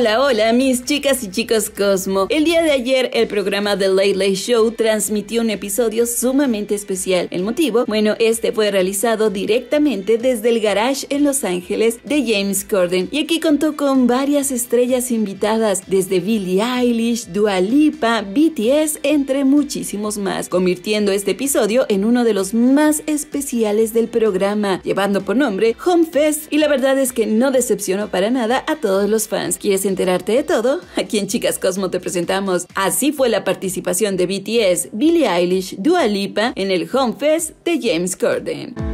Hola, hola, mis chicas y chicos Cosmo. El día de ayer, el programa The Late Late Show transmitió un episodio sumamente especial. ¿El motivo? Bueno, este fue realizado directamente desde el garage en Los Ángeles de James Corden. Y aquí contó con varias estrellas invitadas, desde Billie Eilish, Dua Lipa, BTS, entre muchísimos más, convirtiendo este episodio en uno de los más especiales del programa, llevando por nombre Home Fest. Y la verdad es que no decepcionó para nada a todos los fans, enterarte de todo, aquí en Chicas Cosmo te presentamos. Así fue la participación de BTS, Billie Eilish, Dua Lipa en el Home Fest de James Corden.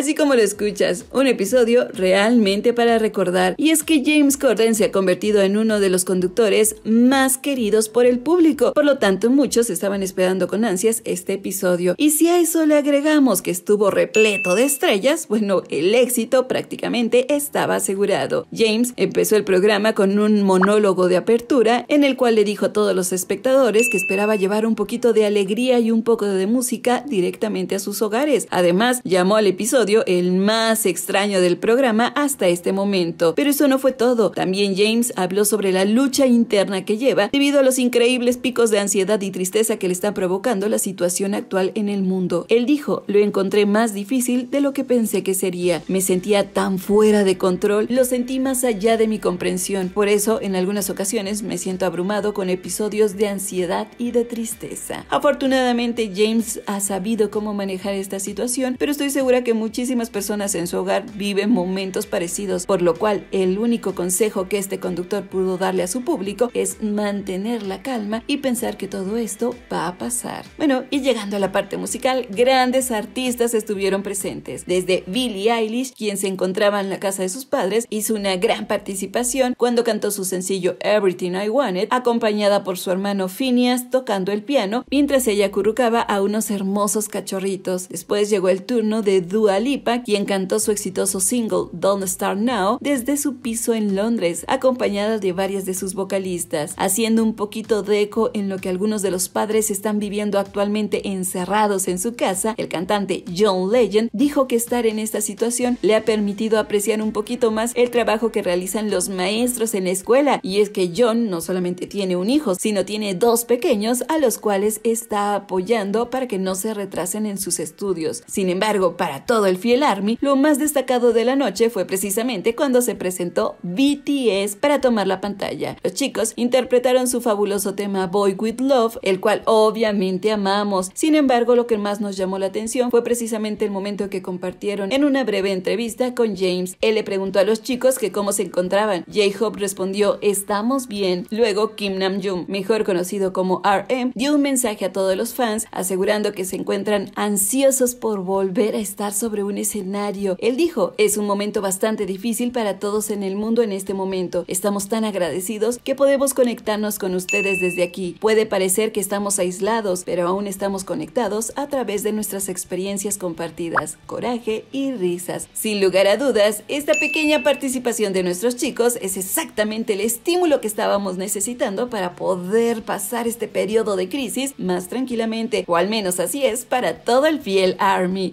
Así como lo escuchas, un episodio realmente para recordar. Y es que James Corden se ha convertido en uno de los conductores más queridos por el público. Por lo tanto, muchos estaban esperando con ansias este episodio. Y si a eso le agregamos que estuvo repleto de estrellas, bueno, el éxito prácticamente estaba asegurado. James empezó el programa con un monólogo de apertura en el cual le dijo a todos los espectadores que esperaba llevar un poquito de alegría y un poco de música directamente a sus hogares. Además, llamó al episodio el más extraño del programa hasta este momento. Pero eso no fue todo. También James habló sobre la lucha interna que lleva debido a los increíbles picos de ansiedad y tristeza que le están provocando la situación actual en el mundo. Él dijo, lo encontré más difícil de lo que pensé que sería. Me sentía tan fuera de control, lo sentí más allá de mi comprensión. Por eso, en algunas ocasiones me siento abrumado con episodios de ansiedad y de tristeza. Afortunadamente, James ha sabido cómo manejar esta situación, pero estoy segura que muchos muchísimas personas en su hogar viven momentos parecidos, por lo cual el único consejo que este conductor pudo darle a su público es mantener la calma y pensar que todo esto va a pasar. Bueno, y llegando a la parte musical, grandes artistas estuvieron presentes, desde Billie Eilish, quien se encontraba en la casa de sus padres, hizo una gran participación cuando cantó su sencillo Everything I Wanted, acompañada por su hermano Phineas tocando el piano, mientras ella acurrucaba a unos hermosos cachorritos. Después llegó el turno de Dua Lipa, quien cantó su exitoso single Don't Start Now desde su piso en Londres, acompañada de varias de sus vocalistas, haciendo un poquito de eco en lo que algunos de los padres están viviendo actualmente encerrados en su casa. El cantante John Legend dijo que estar en esta situación le ha permitido apreciar un poquito más el trabajo que realizan los maestros en la escuela, y es que John no solamente tiene un hijo, sino tiene dos pequeños a los cuales está apoyando para que no se retrasen en sus estudios. Sin embargo, para todo el Fiel Army, lo más destacado de la noche fue precisamente cuando se presentó BTS para tomar la pantalla. Los chicos interpretaron su fabuloso tema Boy With Love, el cual obviamente amamos. Sin embargo, lo que más nos llamó la atención fue precisamente el momento que compartieron en una breve entrevista con James. Él le preguntó a los chicos que cómo se encontraban. J-Hope respondió, estamos bien. Luego Kim Namjoon, mejor conocido como RM, dio un mensaje a todos los fans asegurando que se encuentran ansiosos por volver a estar sobre un escenario. Él dijo, es un momento bastante difícil para todos en el mundo en este momento. Estamos tan agradecidos que podemos conectarnos con ustedes desde aquí. Puede parecer que estamos aislados, pero aún estamos conectados a través de nuestras experiencias compartidas, coraje y risas. Sin lugar a dudas, esta pequeña participación de nuestros chicos es exactamente el estímulo que estábamos necesitando para poder pasar este periodo de crisis más tranquilamente, o al menos así es para todo el fiel Army.